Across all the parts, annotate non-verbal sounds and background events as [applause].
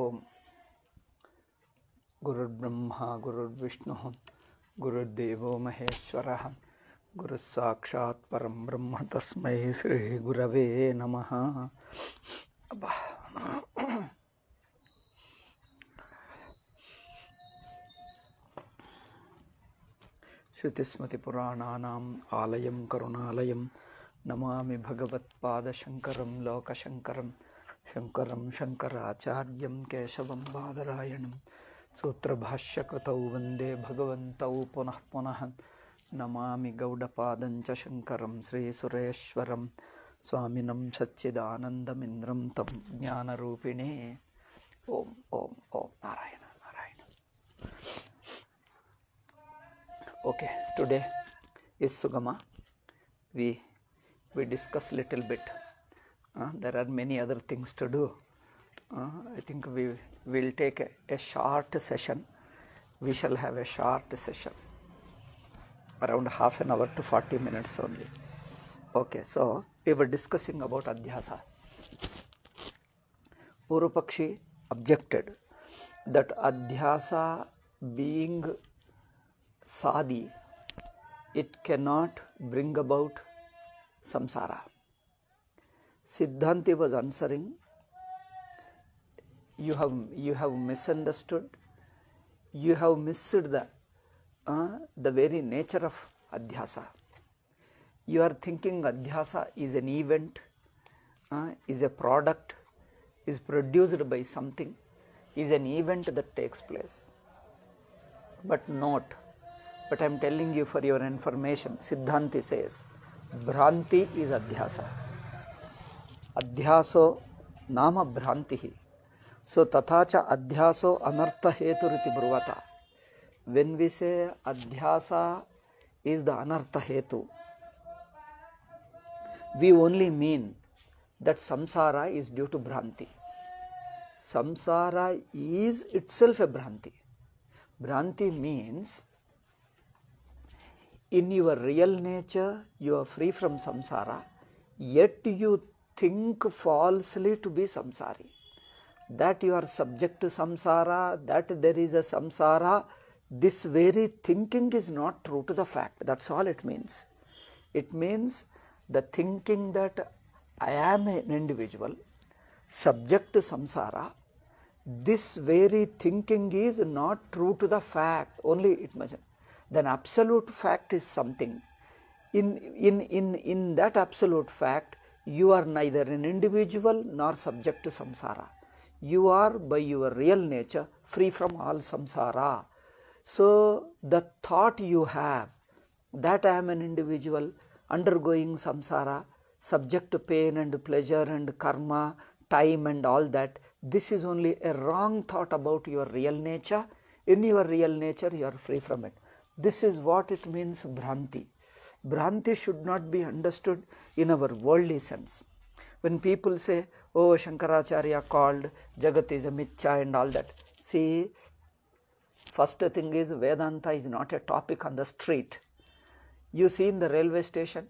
ओम गुरुर्ब्रह्मा गुरुर्विष्णुः गुरुर्देवो महेश्वरः गुरुस्साक्षात् परं ब्रह्म तस्मै श्रीगुरवे नमः श्रुतिस्मृतिपुराणानाम् आलयं करुणालयं नमामि भगवत्पादशङ्करं लोकशङ्करम् शङ्करं शङ्कराचार्यं केशवं सूत्र सूत्रभाष्यकृतौ वंदे भगवत पुनः पुनः नमा गौड़पाद शंकर श्रीसुरेशर स्वामीन स्वामिनं तम तं ओम ओम ओम Narayana Narayana okay today is सुगमा we we discuss little bit Uh, there are many other things to do. Uh, I think we will take a, a, short session. We shall have a short session, around half an hour to 40 minutes only. Okay, so we were discussing about Adhyasa. Urupakshi objected that Adhyasa being sadhi, it cannot bring about samsara. Siddhanti was answering, you have, you have misunderstood, you have missed the, uh, the very nature of adhyasa. You are thinking adhyasa is an event, uh, is a product, is produced by something, is an event that takes place. But not, but I am telling you for your information, Siddhanti says, Bhranti is adhyasa. अध्यासो नाम भ्रांति सो तथा च अध्यासो अनर्थ हेतु ब्रुवता when वि से अध्यास is the अनर्थ हेतु we only mean that samsara is due to भ्रांति samsara is itself a भ्रांति भ्रांति mean in your real nature you are free from samsara yet you think falsely to be samsari. That you are subject to samsara, that there is a samsara, this very thinking is not true to the fact. That's all it means. It means the thinking that I am an individual subject to samsara, this very thinking is not true to the fact, only it must. Then absolute fact is something. In, in, in, in that absolute fact, you are neither an individual nor subject to samsara. You are by your real nature free from all samsara. So the thought you have that I am an individual undergoing samsara, subject to pain and pleasure and karma, time and all that, this is only a wrong thought about your real nature. In your real nature, you are free from it. This is what it means, Bhranti. Branti should not be understood in our worldly sense. When people say, oh, Shankaracharya called Jagat is a mithya and all that. See, first thing is Vedanta is not a topic on the street. You see in the railway station,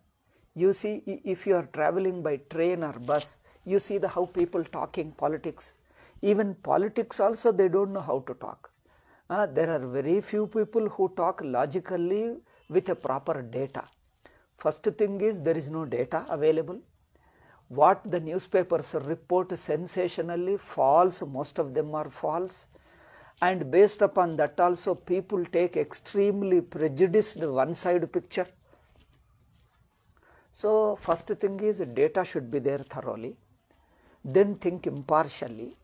you see if you are traveling by train or bus, you see the how people talking politics. Even politics also they don't know how to talk. Uh, there are very few people who talk logically with a proper data. First thing is there is no data available. What the newspapers report sensationally false, most of them are false. And based upon that also people take extremely prejudiced one side picture. So first thing is data should be there thoroughly, then think impartially,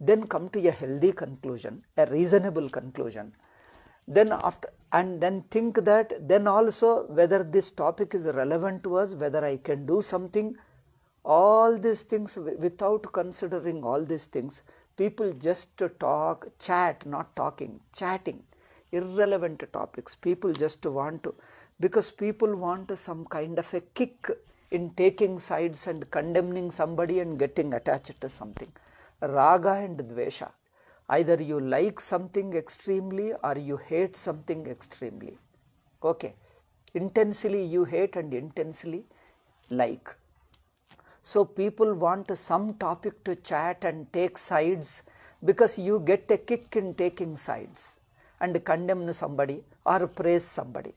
then come to a healthy conclusion, a reasonable conclusion then after and then think that then also whether this topic is relevant to us whether i can do something all these things without considering all these things people just talk chat not talking chatting irrelevant topics people just want to because people want some kind of a kick in taking sides and condemning somebody and getting attached to something raga and dvesha either you like something extremely or you hate something extremely okay intensely you hate and intensely like so people want some topic to chat and take sides because you get a kick in taking sides and condemn somebody or praise somebody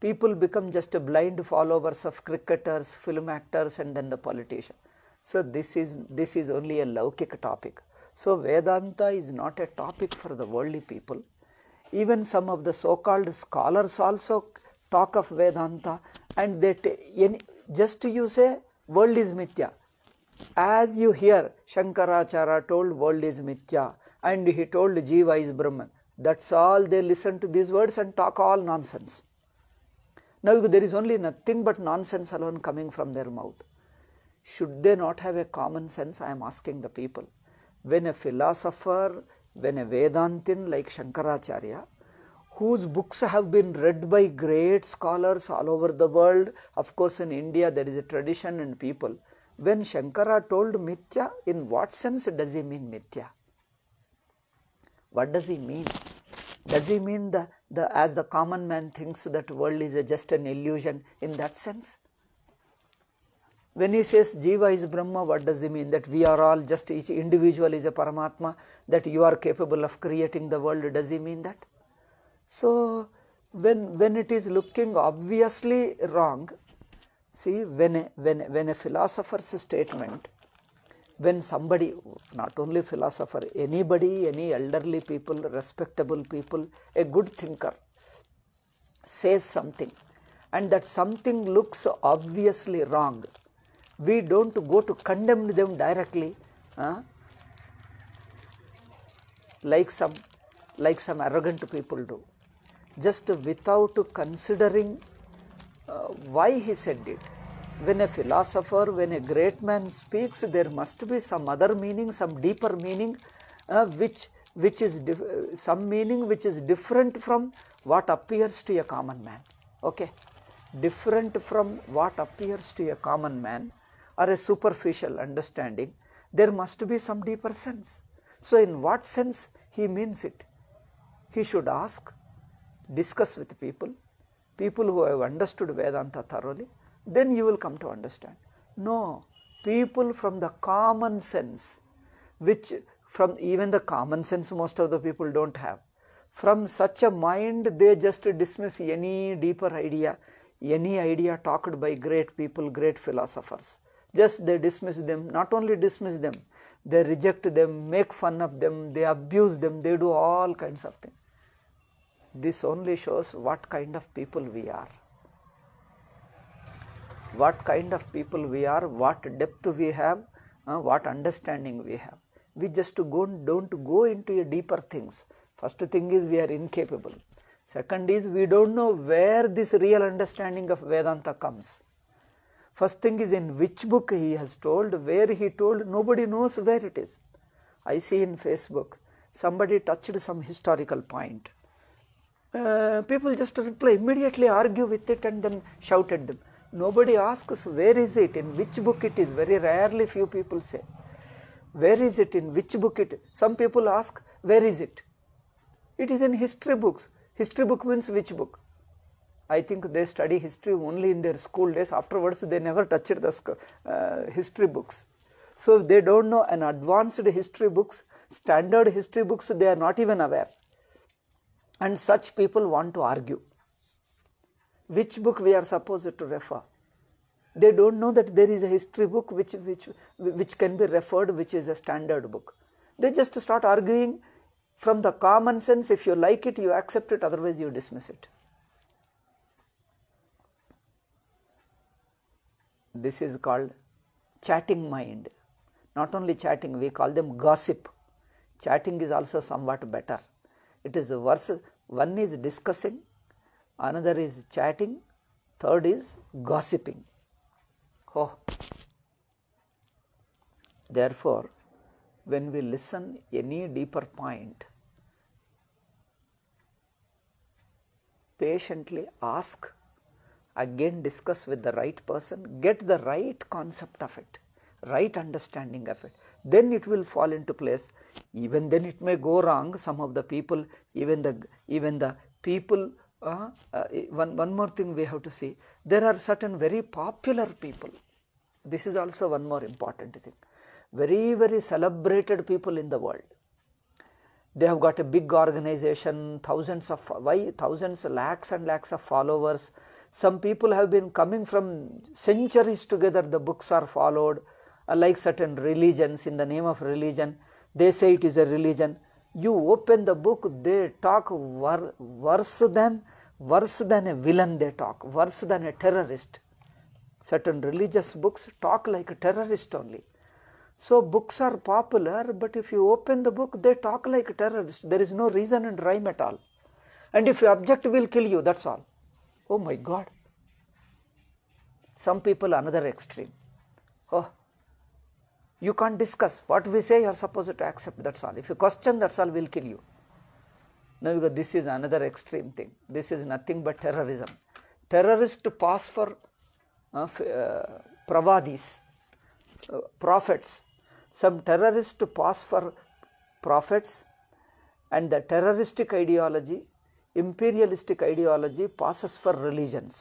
people become just blind followers of cricketers film actors and then the politician so this is this is only a low kick topic so, Vedanta is not a topic for the worldly people. Even some of the so called scholars also talk of Vedanta and they any, just you say world is mithya. As you hear Shankaracharya told world is mithya and he told Jiva is Brahman. That's all they listen to these words and talk all nonsense. Now there is only nothing but nonsense alone coming from their mouth. Should they not have a common sense? I am asking the people when a philosopher, when a Vedantin like Shankaracharya, whose books have been read by great scholars all over the world, of course in India there is a tradition and people, when Shankara told Mithya, in what sense does he mean Mithya? What does he mean? Does he mean the, the as the common man thinks that world is a, just an illusion in that sense? When he says Jiva is Brahma, what does he mean? That we are all just each individual is a Paramatma, that you are capable of creating the world, does he mean that? So, when, when it is looking obviously wrong, see, when a, when, when a philosopher's statement, when somebody, not only philosopher, anybody, any elderly people, respectable people, a good thinker says something and that something looks obviously wrong, we don't go to condemn them directly uh, like some like some arrogant people do just without considering uh, why he said it when a philosopher when a great man speaks there must be some other meaning some deeper meaning uh, which which is some meaning which is different from what appears to a common man okay different from what appears to a common man or a superficial understanding, there must be some deeper sense. So, in what sense he means it? He should ask, discuss with people, people who have understood Vedanta thoroughly, then you will come to understand. No, people from the common sense, which from even the common sense most of the people do not have. From such a mind, they just dismiss any deeper idea, any idea talked by great people, great philosophers just they dismiss them, not only dismiss them, they reject them, make fun of them, they abuse them, they do all kinds of things. This only shows what kind of people we are. What kind of people we are, what depth we have, uh, what understanding we have. We just go, don't go into deeper things. First thing is we are incapable. Second is we don't know where this real understanding of Vedanta comes. First thing is in which book he has told, where he told, nobody knows where it is. I see in Facebook, somebody touched some historical point. Uh, people just reply, immediately argue with it and then shout at them. Nobody asks where is it, in which book it is, very rarely few people say. Where is it, in which book it is. Some people ask, where is it? It is in history books. History book means which book? I think they study history only in their school days, afterwards they never touched the uh, history books. So if they don't know an advanced history books, standard history books they are not even aware. And such people want to argue. Which book we are supposed to refer? They don't know that there is a history book which, which, which can be referred which is a standard book. They just start arguing from the common sense if you like it you accept it otherwise you dismiss it. This is called chatting mind. Not only chatting, we call them gossip. Chatting is also somewhat better. It is worse. One is discussing, another is chatting, third is gossiping. Oh. Therefore, when we listen any deeper point, patiently ask again discuss with the right person, get the right concept of it, right understanding of it. Then it will fall into place. Even then it may go wrong. Some of the people, even the even the people. Uh, uh, one one more thing we have to see. There are certain very popular people. This is also one more important thing. Very very celebrated people in the world they have got a big organization, thousands of why thousands, lakhs and lakhs of followers, some people have been coming from centuries together, the books are followed, uh, like certain religions, in the name of religion, they say it is a religion. You open the book, they talk wor worse than worse than a villain they talk, worse than a terrorist. Certain religious books talk like a terrorist only. So books are popular, but if you open the book, they talk like a terrorist. There is no reason and rhyme at all. And if you object, we will kill you, that's all. Oh my God. Some people, another extreme. Oh, you can't discuss. What we say, you are supposed to accept, that's all. If you question, that's all, will kill you. Now, because this is another extreme thing. This is nothing but terrorism. Terrorists pass for uh, uh pravadis, uh, prophets. Some terrorists to pass for prophets, and the terroristic ideology imperialistic ideology passes for religions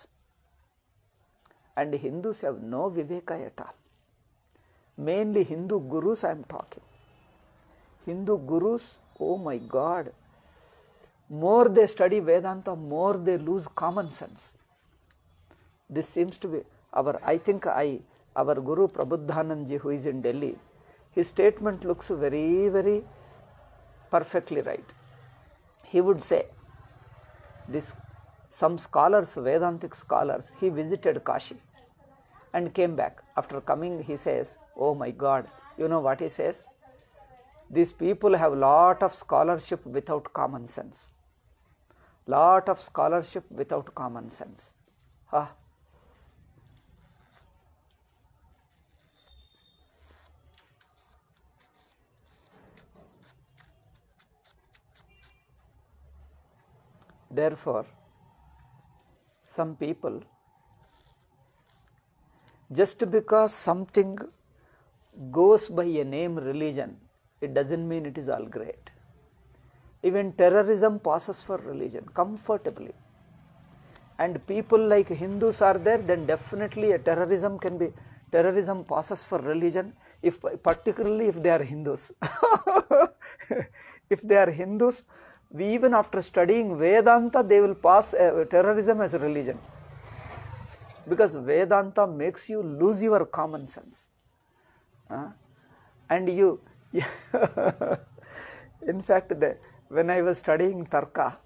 and Hindus have no viveka at all. Mainly Hindu gurus I am talking. Hindu gurus, oh my god, more they study Vedanta, more they lose common sense. This seems to be our, I think I, our guru Prabhuddhananji who is in Delhi, his statement looks very, very perfectly right. He would say, this some scholars, Vedantic scholars, he visited Kashi and came back. After coming, he says, Oh my God, you know what he says? These people have lot of scholarship without common sense. Lot of scholarship without common sense. Ah, Therefore, some people just because something goes by a name religion, it doesn't mean it is all great. Even terrorism passes for religion comfortably. And people like Hindus are there, then definitely a terrorism can be terrorism passes for religion if particularly if they are Hindus. [laughs] if they are Hindus, even after studying Vedanta, they will pass uh, terrorism as a religion. Because Vedanta makes you lose your common sense. Uh, and you, [laughs] in fact, the, when I was studying Tarka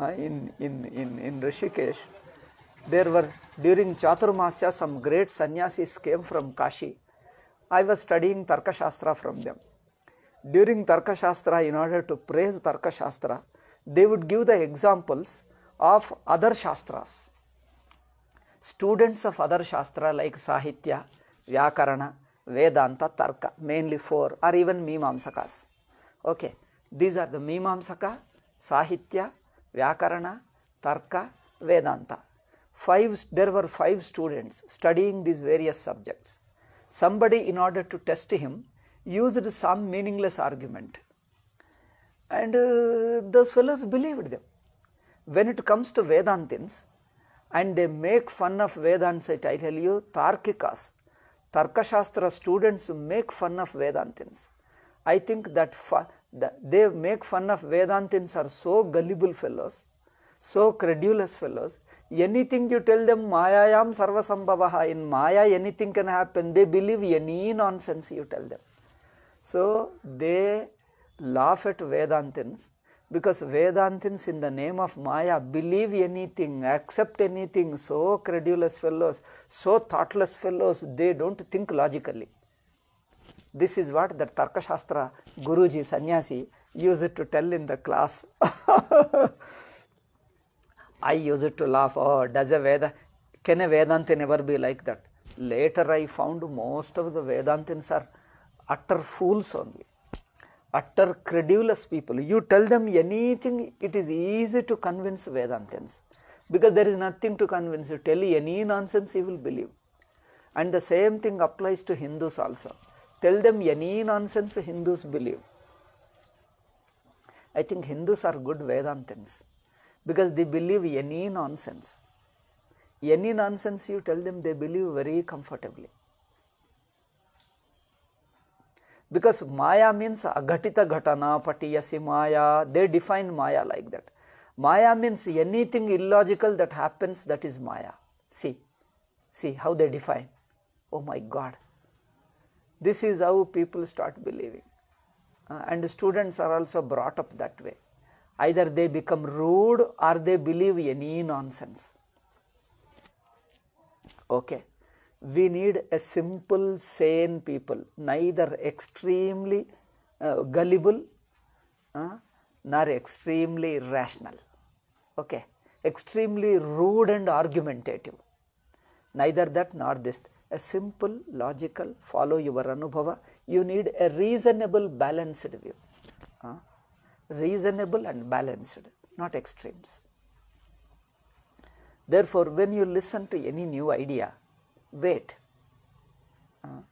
uh, in, in, in, in Rishikesh, there were during Chaturmasya some great sannyasis came from Kashi. I was studying Tarka Shastra from them during Tarka Shastra, in order to praise Tarka Shastra, they would give the examples of other Shastras. Students of other Shastra like Sahitya, Vyakarana, Vedanta, Tarka, mainly four, or even Mimamsakas. Okay, these are the Mimamsaka, Sahitya, Vyakarana, Tarka, Vedanta. Five, there were five students studying these various subjects. Somebody, in order to test him, used some meaningless argument and uh, those fellows believed them. When it comes to Vedantins and they make fun of Vedansite, I tell you, Tarkikas, Tarkashastra students make fun of Vedantins. I think that they make fun of Vedantins are so gullible fellows, so credulous fellows. Anything you tell them, Mayayam Sarvasambhavaha, in Maya anything can happen, they believe any nonsense you tell them. So, they laugh at Vedantins because Vedantins in the name of Maya believe anything, accept anything, so credulous fellows, so thoughtless fellows, they do not think logically. This is what that Tarkashastra Guruji Sannyasi used to tell in the class. [laughs] I used to laugh, oh, does a Veda, can a Vedantin ever be like that? Later I found most of the Vedantins are utter fools only, utter credulous people. You tell them anything, it is easy to convince Vedantins because there is nothing to convince you. Tell any nonsense, he will believe. And the same thing applies to Hindus also. Tell them any nonsense, Hindus believe. I think Hindus are good Vedantins because they believe any nonsense. Any nonsense you tell them, they believe very comfortably. because Maya means Agatita Ghatana, Patiyasi Maya, they define Maya like that. Maya means anything illogical that happens that is Maya. See, see how they define. Oh my God. This is how people start believing. Uh, and students are also brought up that way. Either they become rude or they believe any nonsense. Okay we need a simple, sane people, neither extremely uh, gullible uh, nor extremely rational, okay, extremely rude and argumentative, neither that nor this, a simple, logical, follow your anubhava, you need a reasonable, balanced view, uh, reasonable and balanced, not extremes. Therefore, when you listen to any new idea, Wait. Uh,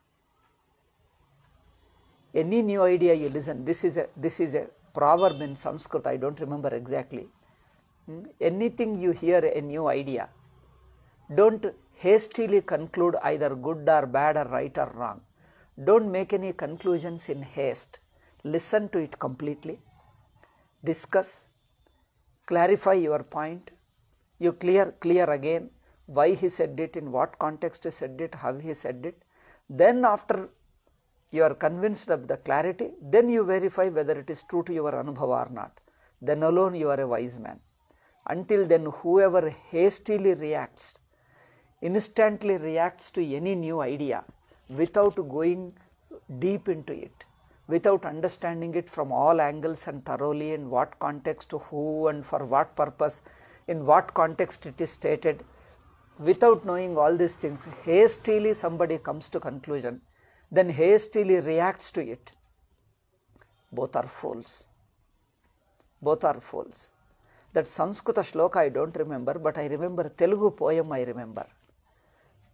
any new idea you listen, this is a, this is a proverb in Sanskrit, I do not remember exactly. Hmm? Anything you hear a new idea, do not hastily conclude either good or bad or right or wrong. Do not make any conclusions in haste. Listen to it completely, discuss, clarify your point, you clear, clear again, why he said it, in what context he said it, how he said it. Then after you are convinced of the clarity, then you verify whether it is true to your anubhava or not. Then alone you are a wise man. Until then, whoever hastily reacts, instantly reacts to any new idea without going deep into it, without understanding it from all angles and thoroughly in what context, who and for what purpose, in what context it is stated, without knowing all these things, hastily somebody comes to conclusion, then hastily reacts to it. Both are false. Both are false. That Sanskrit shloka I don't remember, but I remember Telugu poem I remember.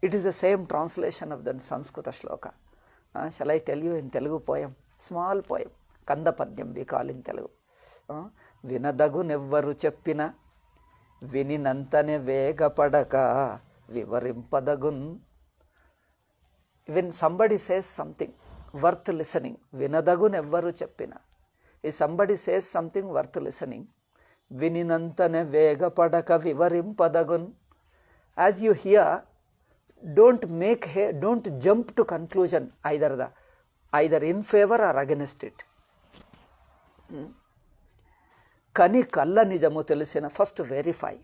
It is the same translation of the Sanskrit shloka. Uh, shall I tell you in Telugu poem? Small poem. Kanda Padyam we call in Telugu. Uh, వినదగునెవ్వరు చెప్పిన వినినంతనే వేగపడక వివరింపదగున్ when somebody says something worth listening వినదగున్ ఎవ్వరు చెప్పిన ఈ somebody says something worth listening వినినంతనే వేగపడక వివరింపదగున్ as you hear don't make hey don't jump to conclusion either the either in favour or against it కని కళ్ళ నిజము తెలిసిన first verify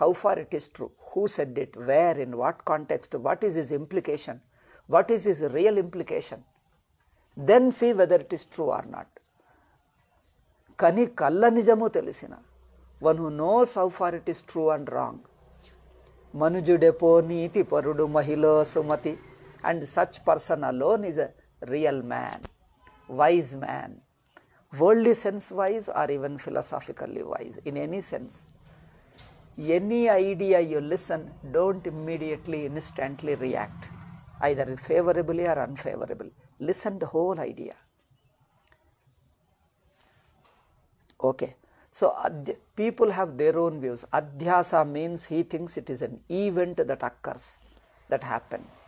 how far it is true who said it, where, in what context, what is his implication, what is his real implication, then see whether it is true or not. Kani kalla nijamu telisina. One who knows how far it is true and wrong. Manujudepo niti parudu mahilo sumati. And such person alone is a real man, wise man. Worldly sense wise or even philosophically wise, in any sense any idea you listen, don't immediately, instantly react, either favorably or unfavorably. Listen the whole idea. Okay. So, people have their own views. Adhyasa means he thinks it is an event that occurs, that happens.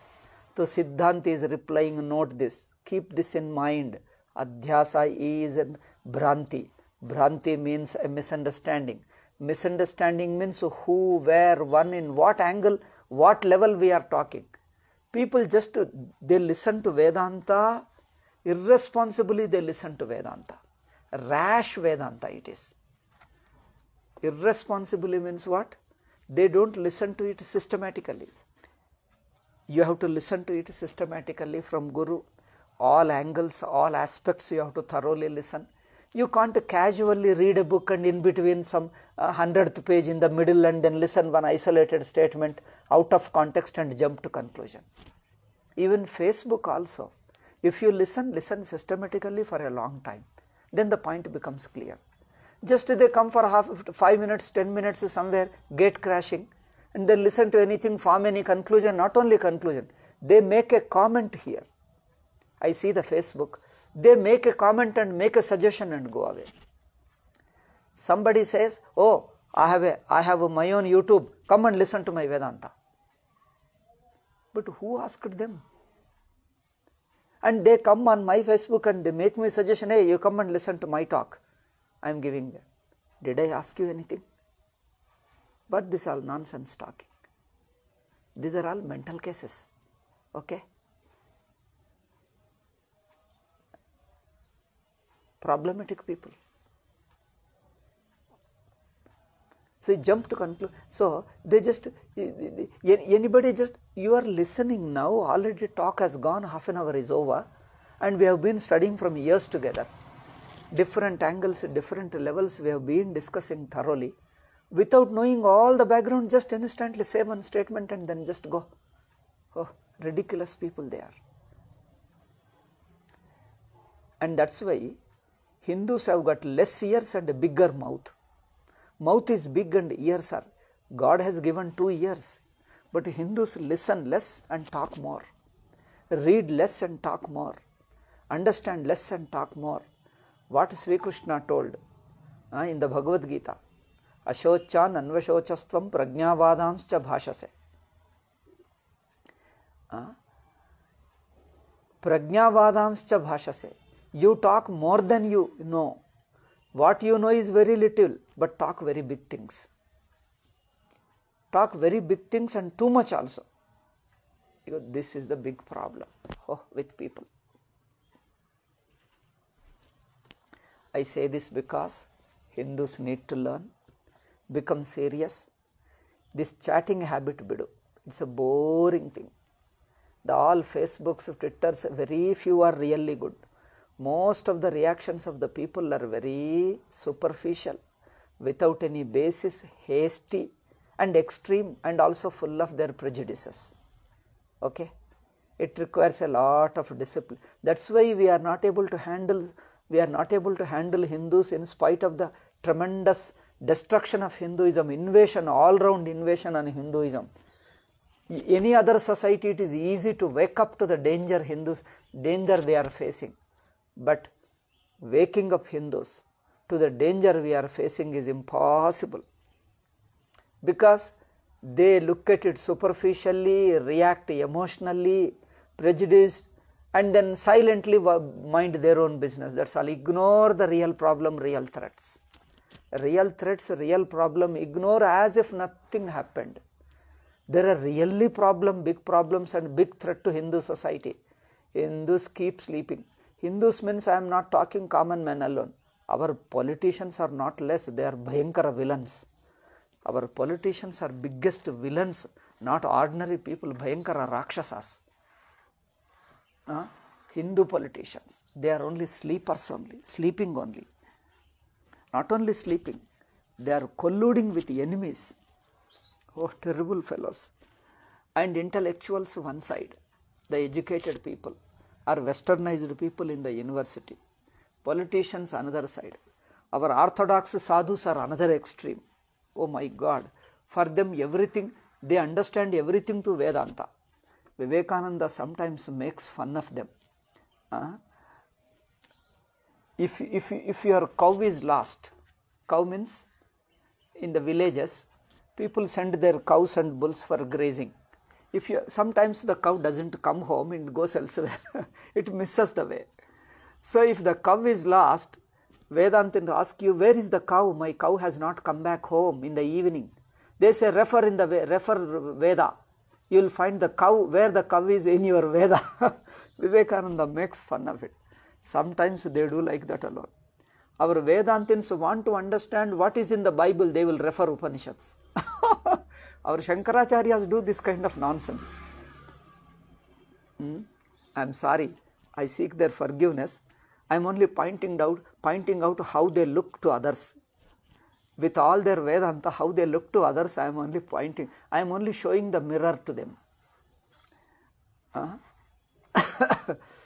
So, Siddhant is replying, note this, keep this in mind. Adhyasa is a bhranti. Bhranti means a misunderstanding. Misunderstanding means who, where, one, in what angle, what level we are talking. People just, they listen to Vedanta, irresponsibly they listen to Vedanta. Rash Vedanta it is. Irresponsibly means what? They don't listen to it systematically. You have to listen to it systematically from Guru. All angles, all aspects you have to thoroughly listen you can't casually read a book and in between some uh, hundredth page in the middle and then listen one isolated statement out of context and jump to conclusion. Even Facebook also, if you listen, listen systematically for a long time, then the point becomes clear. Just they come for half, 5 minutes, 10 minutes somewhere, gate crashing and they listen to anything, form any conclusion, not only conclusion, they make a comment here. I see the Facebook, they make a comment and make a suggestion and go away. Somebody says, oh, I have, a, I have my own YouTube, come and listen to my Vedanta. But who asked them? And they come on my Facebook and they make me a suggestion, hey, you come and listen to my talk. I am giving them. Did I ask you anything? But this all nonsense talking. These are all mental cases. Okay? problematic people. So he jumped to conclude. So they just anybody just you are listening now. Already talk has gone. Half an hour is over, and we have been studying from years together. Different angles, different levels. We have been discussing thoroughly, without knowing all the background. Just instantly say one statement and then just go. Oh, ridiculous people they are. And that's why Hindus have got less ears and a bigger mouth. Mouth is big and ears are. God has given two ears. But Hindus listen less and talk more. Read less and talk more. Understand less and talk more. What Sri Krishna told uh, in the Bhagavad Gita Ashochan anvashocastvam prajnavadamscha bhashase. Uh, प्रज्ञावादांश्च भाषसे you talk more than you know. What you know is very little, but talk very big things. Talk very big things and too much also. Because this is the big problem [laughs] oh, with people. I say this because Hindus need to learn, become serious. This chatting habit bidu, it's a boring thing. The all Facebooks, Twitters, very few are really good most of the reactions of the people are very superficial, without any basis, hasty and extreme and also full of their prejudices. Okay? It requires a lot of discipline. That is why we are not able to handle, we are not able to handle Hindus in spite of the tremendous destruction of Hinduism, invasion, all round invasion on Hinduism any other society it is easy to wake up to the danger hindus danger they are facing but waking up Hindus to the danger we are facing is impossible because they look at it superficially, react emotionally, prejudiced, and then silently mind their own business. That's all. Ignore the real problem, real threats. Real threats, real problem, ignore as if nothing happened. There are really problem, big problems and big threat to Hindu society. Hindus keep sleeping. Hindus means I am not talking common men alone. Our politicians are not less, they are Bhayankara villains. Our politicians are biggest villains, not ordinary people, Bhayankara Rakshasas. Huh? Ah, Hindu politicians, they are only sleepers only, sleeping only. Not only sleeping, they are colluding with enemies. Oh, terrible fellows. And intellectuals one side, the educated people are westernized people in the university. Politicians another side. Our orthodox sadhus are another extreme. Oh my God, for them everything, they understand everything to Vedanta. Vivekananda sometimes makes fun of them. Uh, if, if, if your cow is lost, cow means in the villages, people send their cows and bulls for grazing if you sometimes the cow doesn't come home and goes elsewhere [laughs] it misses the way so if the cow is lost Vedantins ask you where is the cow my cow has not come back home in the evening they say refer in the refer veda you will find the cow where the cow is in your veda [laughs] vivekananda makes fun of it sometimes they do like that alone our vedantins want to understand what is in the bible they will refer upanishads [laughs] Our Shankaracharyas do this kind of nonsense. Hmm? I am sorry, I seek their forgiveness. I am only pointing out, pointing out how they look to others. With all their Vedanta, how they look to others, I am only pointing, I am only showing the mirror to them. Uh -huh. [laughs]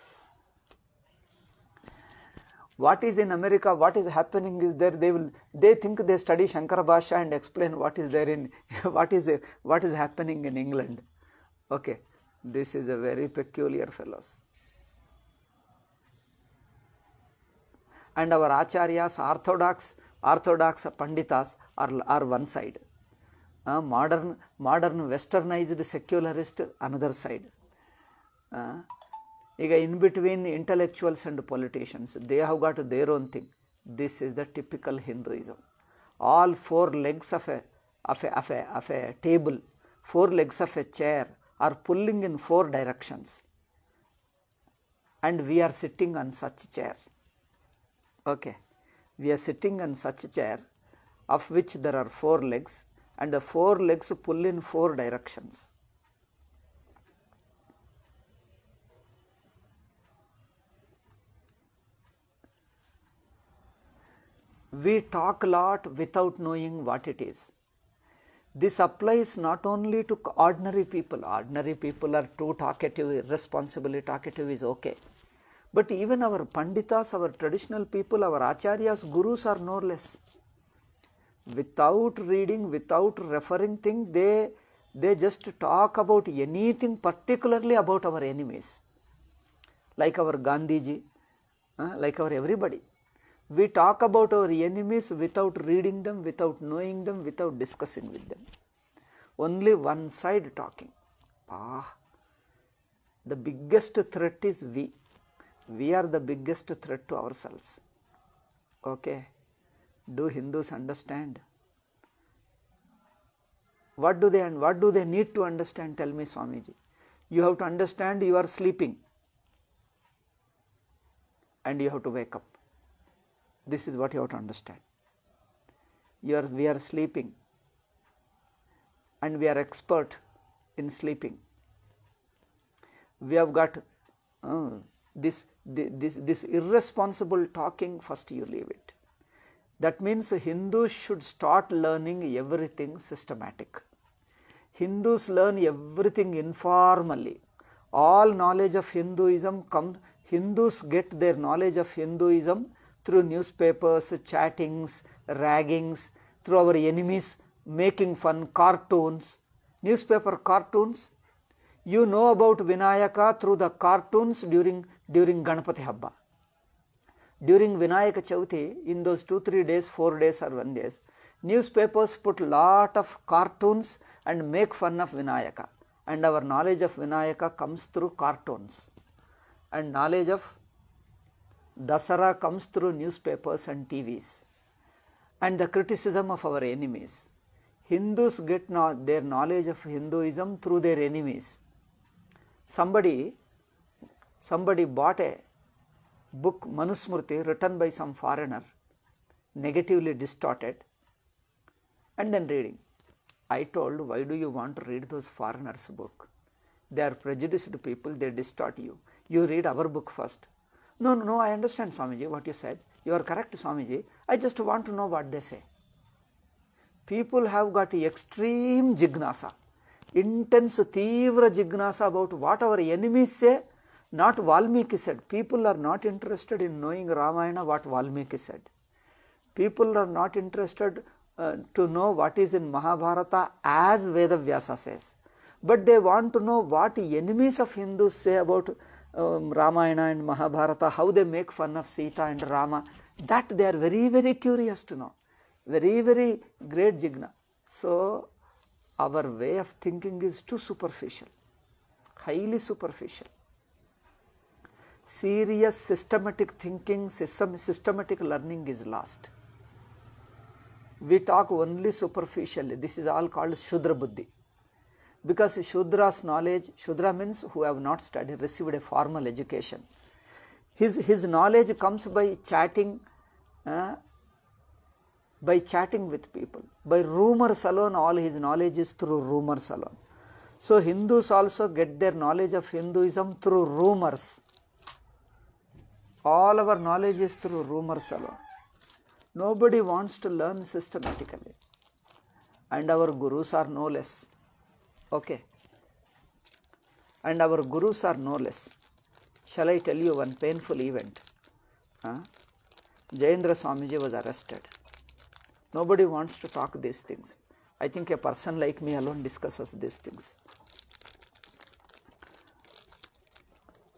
what is in America, what is happening is there. They will they think they study Shankara Bhasha and explain what is there in [laughs] what is what is happening in England. Okay, this is a very peculiar fellows. And our acharyas, orthodox, orthodox panditas are, are one side. Uh, modern, modern westernized secularist another side. Uh, in between intellectuals and politicians, they have got their own thing. This is the typical Hinduism. All four legs of a, of a, of a, of a table, four legs of a chair are pulling in four directions. And we are sitting on such a chair. Okay. We are sitting on such a chair of which there are four legs and the four legs pull in four directions. we talk a lot without knowing what it is. This applies not only to ordinary people, ordinary people are too talkative, irresponsibly talkative is okay. But even our Panditas, our traditional people, our Acharyas, Gurus are no less. Without reading, without referring thing, they, they just talk about anything, particularly about our enemies. Like our Gandhiji, uh, like our everybody we talk about our enemies without reading them, without knowing them, without discussing with them. Only one side talking. Ah, the biggest threat is we. We are the biggest threat to ourselves. Okay. Do Hindus understand? What do they and what do they need to understand? Tell me, Swamiji. You have to understand you are sleeping and you have to wake up. This is what you have to understand. You are, we are sleeping and we are expert in sleeping. We have got uh, this, this, this irresponsible talking, first you leave it. That means Hindus should start learning everything systematic. Hindus learn everything informally. All knowledge of Hinduism comes, Hindus get their knowledge of Hinduism through newspapers, chattings, raggings, through our enemies making fun, cartoons, newspaper cartoons. You know about Vinayaka through the cartoons during, during Ganpati Habba. During Vinayaka Chauthi, in those 2-3 days, 4 days or 1 days, newspapers put lot of cartoons and make fun of Vinayaka. And our knowledge of Vinayaka comes through cartoons. And knowledge of Dasara comes through newspapers and TVs and the criticism of our enemies. Hindus get no, their knowledge of Hinduism through their enemies. Somebody, somebody bought a book Manusmriti written by some foreigner, negatively distorted, and then reading. I told, why do you want to read those foreigners' book? They are prejudiced people, they distort you. You read our book first. No, no, no, I understand Swamiji what you said. You are correct Swamiji. I just want to know what they say. People have got extreme jignasa, intense tivra jignasa about what our enemies say, not Valmiki said. People are not interested in knowing Ramayana what Valmiki said. People are not interested uh, to know what is in Mahabharata as Vedavyasa says. But they want to know what enemies of Hindus say about um, Ramayana and Mahabharata, how they make fun of Sita and Rama, that they are very, very curious to know. Very, very great jigna. So, our way of thinking is too superficial, highly superficial. Serious systematic thinking, system, systematic learning is lost. We talk only superficially. This is all called Shudra Buddhi because Shudra's knowledge, Shudra means who have not studied, received a formal education. His, his knowledge comes by chatting, uh, by chatting with people. By rumors alone, all his knowledge is through rumors alone. So Hindus also get their knowledge of Hinduism through rumors. All our knowledge is through rumors alone. Nobody wants to learn systematically. And our gurus are no less Okay. And our gurus are no less. Shall I tell you one painful event? Huh? Jayendra Swamiji was arrested. Nobody wants to talk these things. I think a person like me alone discusses these things.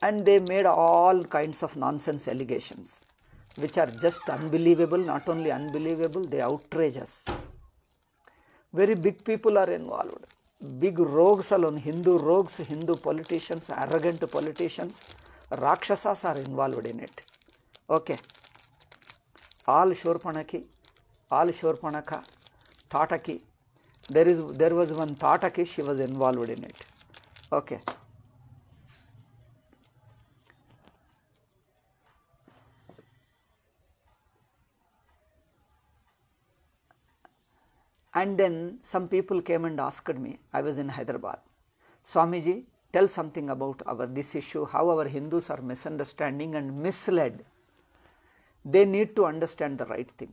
And they made all kinds of nonsense allegations, which are just unbelievable, not only unbelievable, they outrage us. Very big people are involved. big rogues alone, Hindu rogues, Hindu politicians, arrogant politicians, Rakshasas are involved in it. Okay. All Shorpanaki, all Shorpanaka, Tataki. There is there was one Tataki, she was involved in it. Okay. And then some people came and asked me, I was in Hyderabad, Swamiji, tell something about our this issue, how our Hindus are misunderstanding and misled. They need to understand the right thing.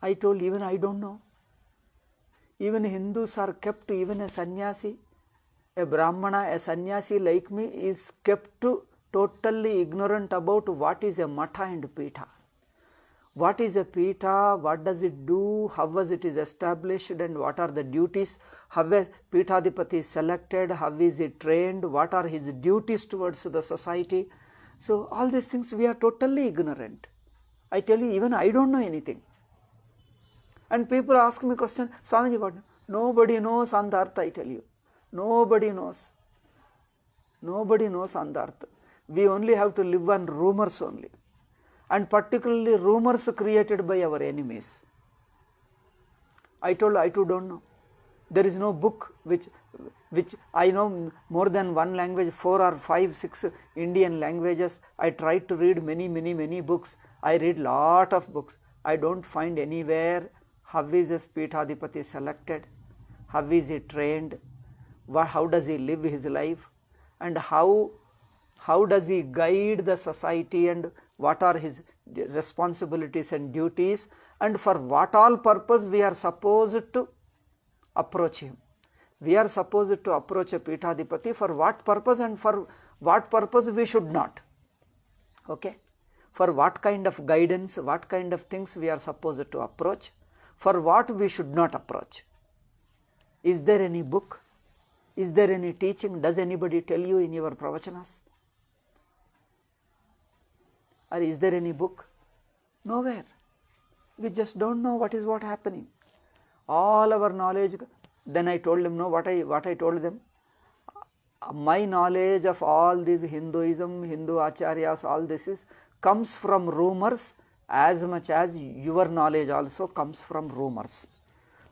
I told, even I don't know. Even Hindus are kept, even a sannyasi, a brahmana, a sannyasi like me is kept to totally ignorant about what is a matha and pita what is a pita, what does it do, how was it is established and what are the duties, how a pitadipati is selected, how is he trained, what are his duties towards the society. So, all these things we are totally ignorant. I tell you even I don't know anything. And people ask me question, Swamiji what? Nobody knows Andhartha I tell you. Nobody knows. Nobody knows Andhartha. We only have to live on rumors only and particularly rumors created by our enemies. I told I too don't know. There is no book which which I know more than one language, four or five, six Indian languages. I tried to read many, many, many books. I read lot of books. I don't find anywhere how is this Peethadhipati selected, how is he trained, how does he live his life, and how how does he guide the society and what are his responsibilities and duties and for what all purpose we are supposed to approach him. We are supposed to approach a Peethadhipati for what purpose and for what purpose we should not. Okay. For what kind of guidance, what kind of things we are supposed to approach, for what we should not approach. Is there any book? Is there any teaching? Does anybody tell you in your pravachanas? or is there any book? Nowhere. We just don't know what is what happening. All our knowledge, then I told them, no, what I, what I told them, uh, my knowledge of all this Hinduism, Hindu acharyas, all this is comes from rumors as much as your knowledge also comes from rumors.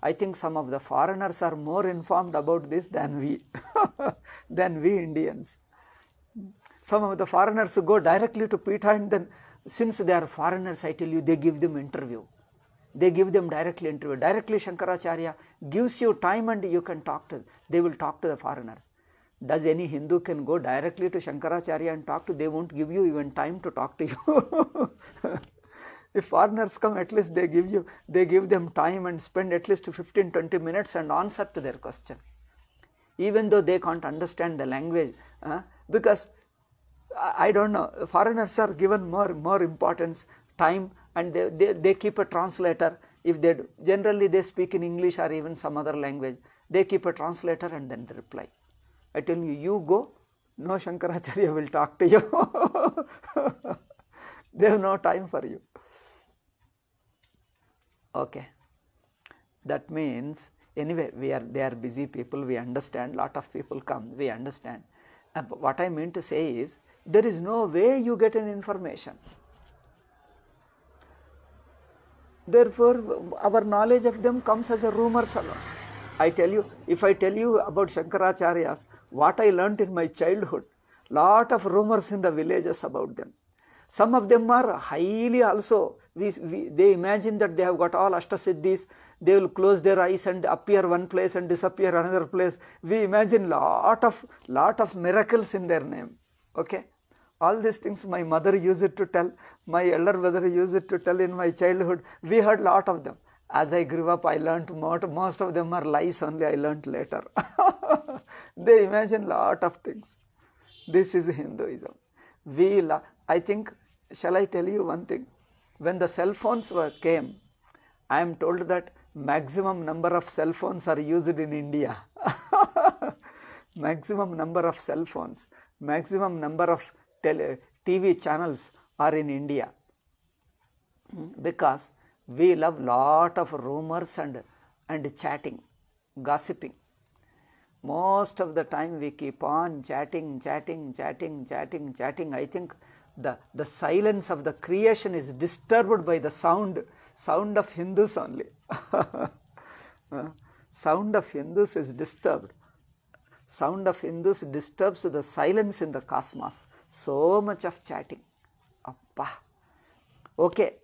I think some of the foreigners are more informed about this than we, [laughs] than we Indians. Some of the foreigners go directly to Peter and then since they are foreigners, I tell you, they give them interview. They give them directly interview. Directly Shankaracharya gives you time and you can talk to, they will talk to the foreigners. Does any Hindu can go directly to Shankaracharya and talk to, they won't give you even time to talk to you. [laughs] if foreigners come at least they give you they give them time and spend at least 15 20 minutes and answer to their question even though they can't understand the language uh, because I don't know, foreigners are given more, more importance, time and they, they, they keep a translator if they do. Generally they speak in English or even some other language, they keep a translator and then they reply. I tell you, you go, no Shankaracharya will talk to you, [laughs] they have no time for you. Okay, that means anyway we are they are busy people we understand lot of people come we understand uh, what i mean to say is there is no way you get an information. Therefore, our knowledge of them comes as a rumor alone. I tell you, if I tell you about Shankaracharyas, what I learnt in my childhood, lot of rumors in the villages about them. Some of them are highly also, we, we, they imagine that they have got all Ashtasiddhis, they will close their eyes and appear one place and disappear another place. We imagine lot of, lot of miracles in their name, okay all these things my mother used it to tell, my elder brother used it to tell in my childhood. We heard lot of them. As I grew up, I learnt more. Most of them are lies only I learnt later. [laughs] they imagine lot of things. This is Hinduism. We, I think, shall I tell you one thing? When the cell phones were, came, I am told that maximum number of cell phones are used in India. [laughs] maximum number of cell phones, maximum number of tele, TV channels are in India because we love lot of rumors and, and chatting, gossiping. Most of the time we keep on chatting, chatting, chatting, chatting, chatting. I think the, the silence of the creation is disturbed by the sound, sound of Hindus only. [laughs] sound of Hindus is disturbed. Sound of Hindus disturbs the silence in the cosmos. So much of chatting. Appa. Okay,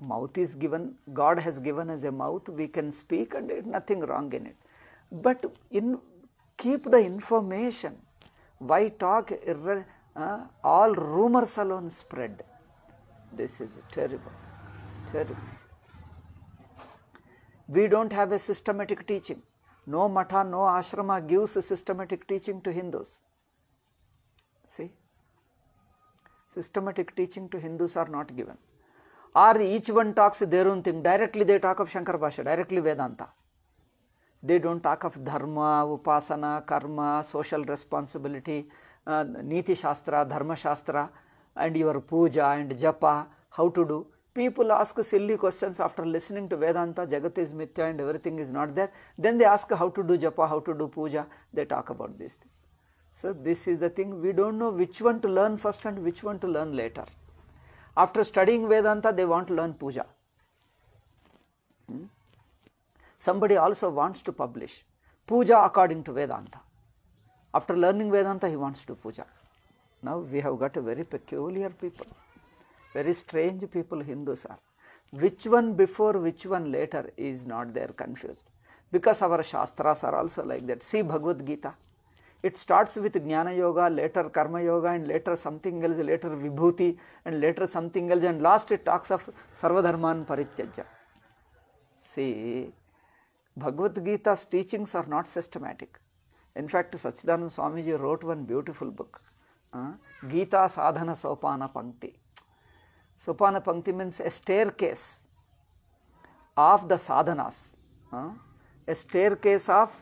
mouth is given, God has given us a mouth, we can speak and there's nothing wrong in it. But in, keep the information. Why talk? Uh, all rumors alone spread. This is terrible. Terrible. We don't have a systematic teaching. No matha, no ashrama gives a systematic teaching to Hindus. See? Systematic teaching to Hindus are not given. Or each one talks their own thing. Directly they talk of Shankar Bhasha, directly Vedanta. They don't talk of dharma, upasana, karma, social responsibility, uh, niti shastra, dharma shastra, and your puja and japa, how to do. People ask silly questions after listening to Vedanta, Jagat is mithya and everything is not there. Then they ask how to do japa, how to do puja. They talk about these things. So, this is the thing we do not know which one to learn first and which one to learn later. After studying Vedanta they want to learn puja. Hmm? Somebody also wants to publish puja according to Vedanta. After learning Vedanta he wants to puja. Now we have got a very peculiar people, very strange people Hindus are. Which one before, which one later is not there confused because our Shastras are also like that. See Bhagavad Gita. It starts with Jnana Yoga, later Karma Yoga, and later something else, later Vibhuti, and later something else, and last it talks of Sarvadharman Parityaja. See, Bhagavad Gita's teachings are not systematic. In fact, Sachidanand Swamiji wrote one beautiful book, uh, Gita Sadhana Sopana Pankti. Sopana Pankti means a staircase of the sadhanas, uh, a staircase of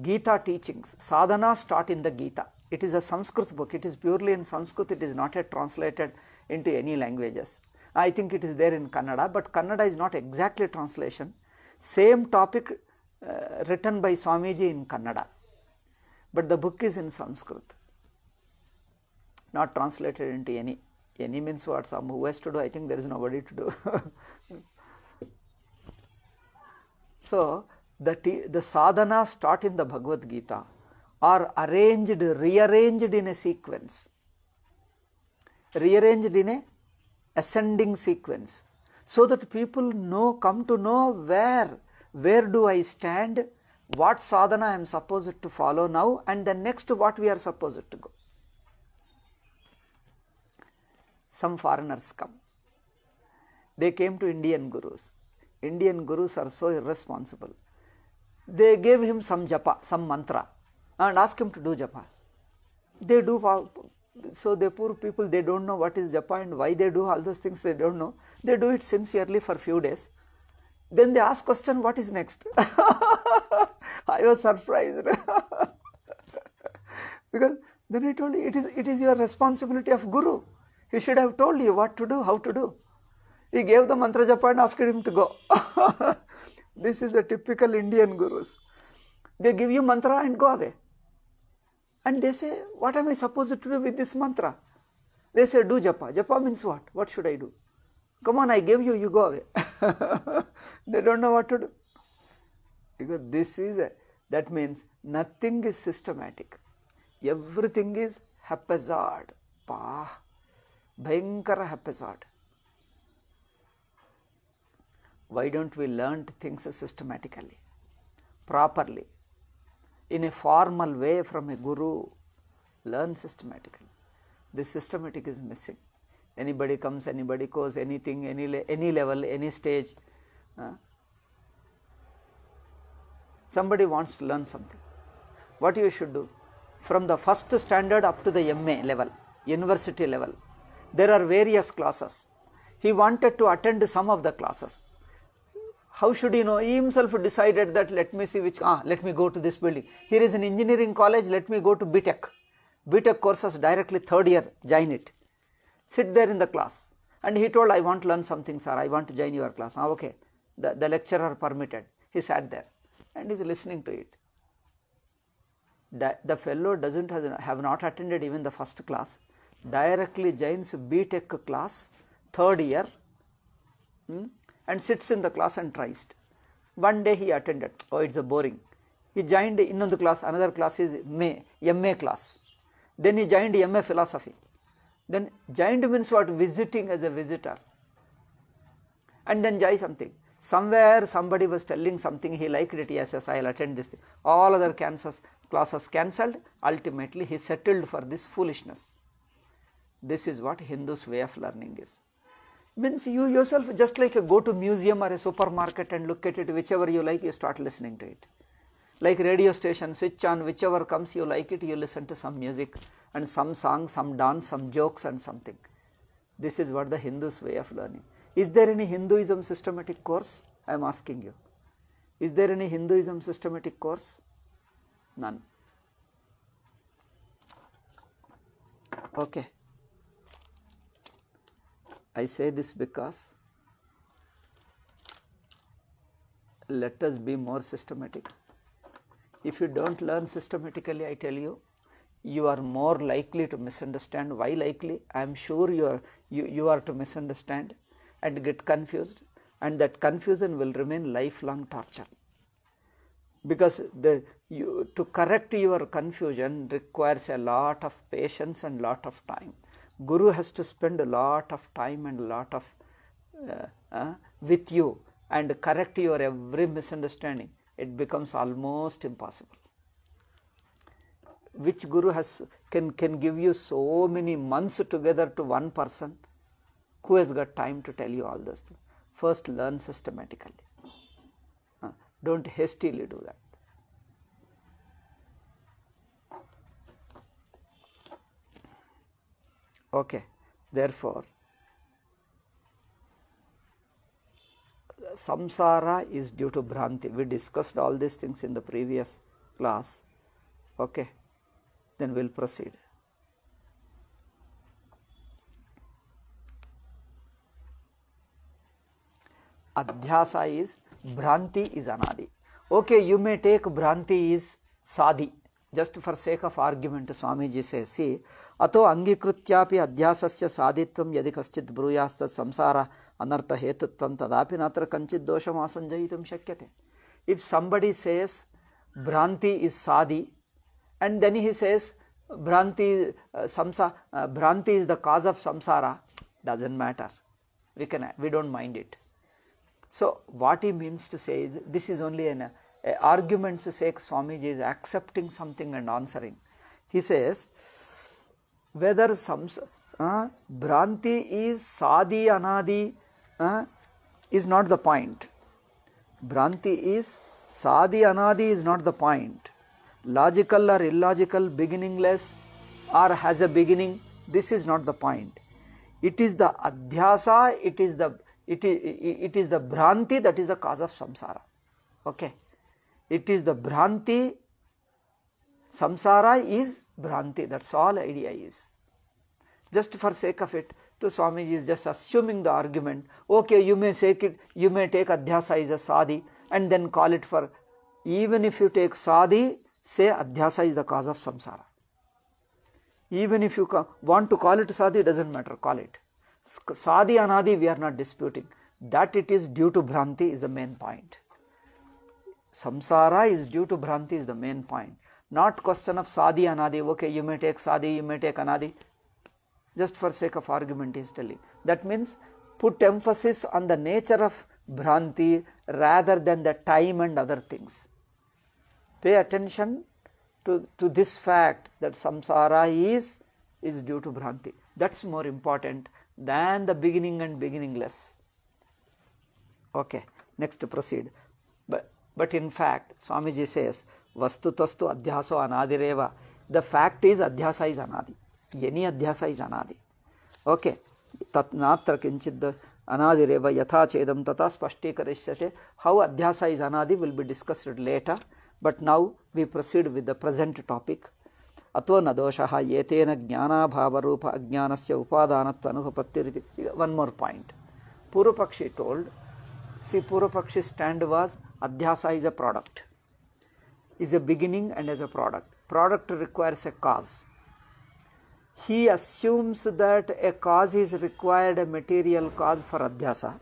Gita teachings. Sadhana start in the Gita. It is a Sanskrit book. It is purely in Sanskrit. It is not yet translated into any languages. I think it is there in Kannada, but Kannada is not exactly translation. Same topic uh, written by Swamiji in Kannada, but the book is in Sanskrit, not translated into any. Any means what? Some who has to do? I think there is nobody to do. [laughs] so, the, the sadhanas taught in the Bhagavad Gita are arranged, rearranged in a sequence, rearranged in a ascending sequence, so that people know, come to know where, where do I stand, what sadhana I am supposed to follow now, and then next what we are supposed to go. Some foreigners come. They came to Indian gurus. Indian gurus are so irresponsible they gave him some japa, some mantra and asked him to do japa. They do, so the poor people they do not know what is japa and why they do all those things they do not know. They do it sincerely for few days. Then they ask question what is next. [laughs] I was surprised [laughs] because then I told you it is, it is your responsibility of guru. He should have told you what to do, how to do. He gave the mantra japa and asked him to go. [laughs] This is the typical Indian gurus. They give you mantra and go away. And they say, what am I supposed to do with this mantra? They say, do japa. Japa means what? What should I do? Come on, I gave you, you go away. [laughs] they don't know what to do. Because this is, a, that means nothing is systematic. Everything is haphazard. Bah, Bhayankara haphazard why don't we learn things systematically, properly, in a formal way from a guru? Learn systematically. This systematic is missing. Anybody comes, anybody goes, anything, any, any level, any stage. Uh, somebody wants to learn something. What you should do? From the first standard up to the MA level, university level, there are various classes. He wanted to attend some of the classes how should he know he himself decided that let me see which ah let me go to this building here is an engineering college let me go to btech btech courses directly third year join it sit there in the class and he told i want to learn something sir i want to join your class ah okay the, the lecturer permitted he sat there and he's listening to it the fellow doesn't have not attended even the first class directly joins btech class third year hmm? and sits in the class and tries. One day he attended, oh it is a boring. He joined another class, another class is MA, MA class. Then he joined MA philosophy. Then joined means what? Visiting as a visitor. And then join something. Somewhere somebody was telling something he liked it, yes, yes, I will attend this thing. All other cancers, classes cancelled, ultimately he settled for this foolishness. This is what Hindu's way of learning is means you yourself just like go to museum or a supermarket and look at it whichever you like you start listening to it like radio station switch on whichever comes you like it you listen to some music and some song some dance some jokes and something this is what the hindus way of learning is there any hinduism systematic course i am asking you is there any hinduism systematic course none okay I say this because let us be more systematic. If you do not learn systematically, I tell you, you are more likely to misunderstand. Why likely? I am sure you are, you, you are to misunderstand and get confused and that confusion will remain lifelong torture. Because the, you, to correct your confusion requires a lot of patience and lot of time. Guru has to spend a lot of time and a lot of uh, uh, with you and correct your every misunderstanding. It becomes almost impossible. Which Guru has can, can give you so many months together to one person who has got time to tell you all those things. First learn systematically. Uh, don't hastily do that. okay therefore samsara is due to bhranti we discussed all these things in the previous class okay then we'll proceed adhyasa is bhranti is anadi okay you may take bhranti is sadhi just for sake of argument, Swamiji says, see, ato angikrityapi adhyasasya sadhitvam yadikaschit bruyastha samsara anartha hetuttam tadapi natra kanchit dosham asanjayitam If somebody says, Bhranti is sadhi, and then he says, Bhranti, uh, uh is the cause of samsara, doesn't matter. We, can, we don't mind it. So, what he means to say is, this is only an uh, argument's sake Swamiji is accepting something and answering. He says, whether some uh, Branti is Sadi Anadi uh, is not the point. Branti is Sadi Anadi is not the point. Logical or illogical, beginningless or has a beginning, this is not the point. It is the adhyasa, it is the it is, it is the Branti that is the cause of samsara. Okay. It is the Bhranti, samsara is Bhranti, that is all idea is. Just for sake of it, so swami is just assuming the argument, okay, you may take it, you may take Adhyasa is a sadhi and then call it for, even if you take sadhi, say Adhyasa is the cause of samsara. Even if you want to call it sadhi, does not matter, call it. Sadhi, anadi, we are not disputing. That it is due to Bhranti is the main point samsara is due to Bhranti is the main point. Not question of and Anadi, okay, you may take sadhi, you may take Anadi, just for sake of argument is telling. That means put emphasis on the nature of Bhranti rather than the time and other things. Pay attention to, to this fact that samsara is, is due to Bhranti. That is more important than the beginning and beginningless. Okay, next proceed. But in fact, Swamiji says, "Vastu-tastu adhyaso anadireva. The fact is, adhyasa is anadi. Yeni adhyasa is anadi. Okay. tatnatra natra kinchid anadireva yatha chedam tata spashtikarishate. How adhyasa is anadi will be discussed later. But now we proceed with the present topic. अथवा न दोष एतेन bhava rupa से उपादानत्वनुपत्ति one One more point. Purupakshi told, see पूर्व पक्षी stand Adhyasa is a product, is a beginning and as a product. Product requires a cause. He assumes that a cause is required, a material cause for Adhyasa.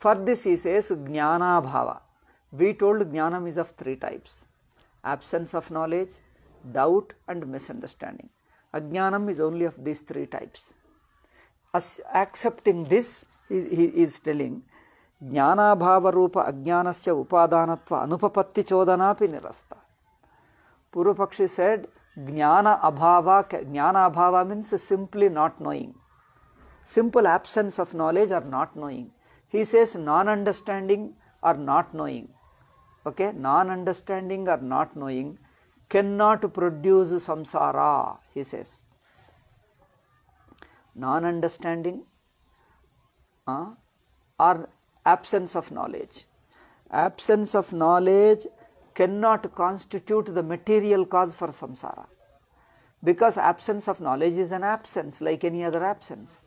For this he says Jnana Bhava. We told Jnanam is of three types absence of knowledge, doubt, and misunderstanding. Ajnanam is only of these three types. As accepting this, he is telling jnana bhava rupa ajnanasya upadanatva anupapatti chodanapi nirasta purupakshi said jnana abhava means simply not knowing simple absence of knowledge or not knowing he says non understanding or not knowing okay non understanding or not knowing cannot produce samsara he says non understanding uh, or absence of knowledge. Absence of knowledge cannot constitute the material cause for samsara because absence of knowledge is an absence like any other absence.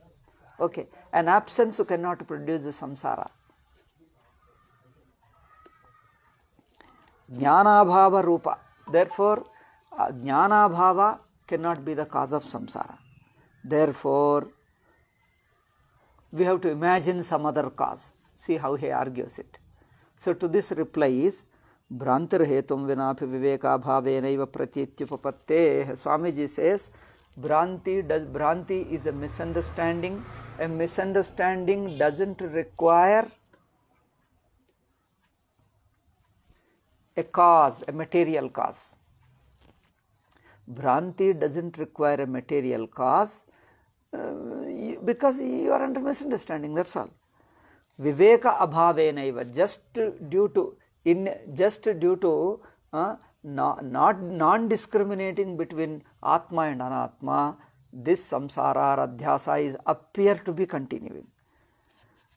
Okay. An absence cannot produce the samsara. Jnanabhava rupa. Therefore, uh, jnanabhava cannot be the cause of samsara. Therefore, we have to imagine some other cause. See how he argues it. So to this reply is Brantirhetum vinapi vivekabhavenaiva pratyupapatte. Swamiji says Branti does, is a misunderstanding. A misunderstanding doesn't require a cause, a material cause. Branti doesn't require a material cause, because you are under misunderstanding, that's all. Viveka abhavenaiva, just due to, in, just due to uh, not, non-discriminating between Atma and Anatma, this samsara radhyasa is appear to be continuing.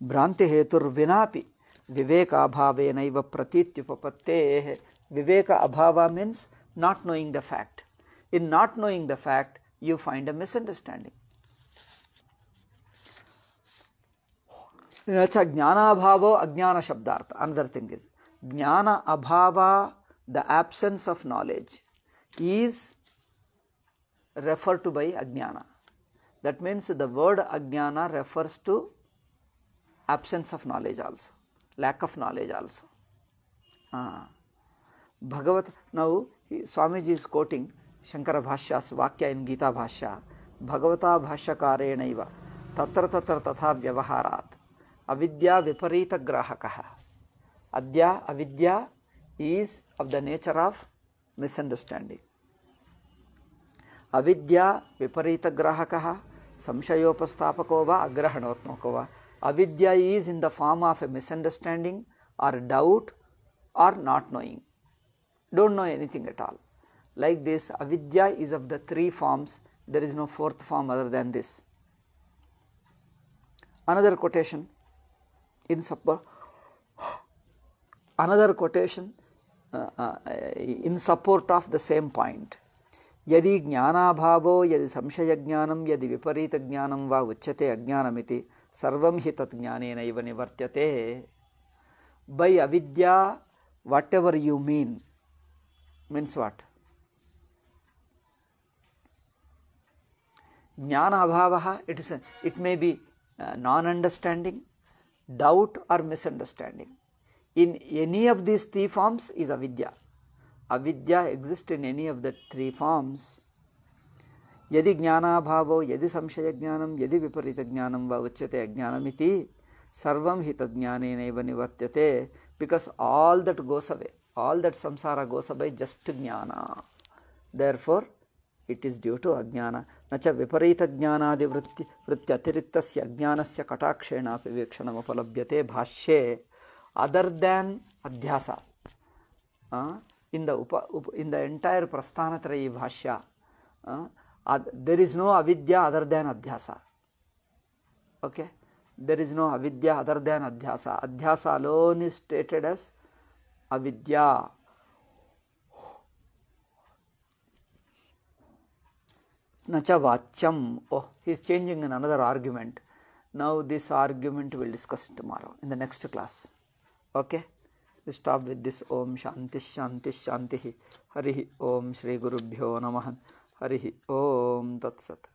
Brantihetur vinapi, viveka abhavenaiva pratityupapatteh, viveka abhava means not knowing the fact. In not knowing the fact, you find a misunderstanding. it's a jnana bhavo ajnana shabdartha another thing is jnana abhava the absence of knowledge is referred to by ajnana that means the word ajnana refers to absence of knowledge also lack of knowledge also ah bhagavat now swamiji is quoting shankara bhashya's vakya in gita bhashya bhagavata bhashyakarenaiva तत्र तत्र तथा व्यवहारात् अविद्या विपरीत ग्राहक अद्या अविद्या is of the nature of misunderstanding अविद्या विपरीत ग्राहक संशयोपस्थापको व अग्रहणोत्मको व अविद्या is in the form of a misunderstanding or doubt or not knowing don't know anything at all like this अविद्या is of the three forms there is no fourth form other than this another quotation in support another quotation uh, uh, in support of the same point yadi jnana bhavo yadi samshaya jnanam yadi viparita jnanam va uchyate ajnanam iti sarvam hi tat jnanena by avidya whatever you mean means what jnana bhavaha it is it may be uh, non understanding doubt or misunderstanding in any of these three forms is avidya. Avidya exists in any of the three forms. यदि ज्ञानाभावो यदि संशय ज्ञानम यदि विपरीत ज्ञानम व उच्यते sarvam सर्वम हित ज्ञानेनैव because all that goes away all that samsara goes away just jnana therefore it is due to अज्ञान न च विपरीत ज्ञानादि वृत्ति अज्ञान से कटाक्षेण विवेक्षण उपलभ्यते भाष्ये अदर दैन अध्यास इन द उप, उप इन द एंटायर त्रय भाष्य देर इज नो अविद्या अदर दैन अध्यास ओके देर इज नो अविद्या अदर दैन अध्यास अध्यास लोन इज स्टेटेड एस अविद्या nacha vacham. Oh, he is changing in another argument. Now, this argument we will discuss tomorrow in the next class. Okay? We stop with this Om Shanti Shanti Shanti Harihi Om Shri Gurubhyo Namahan Harihi Om Tat Sat.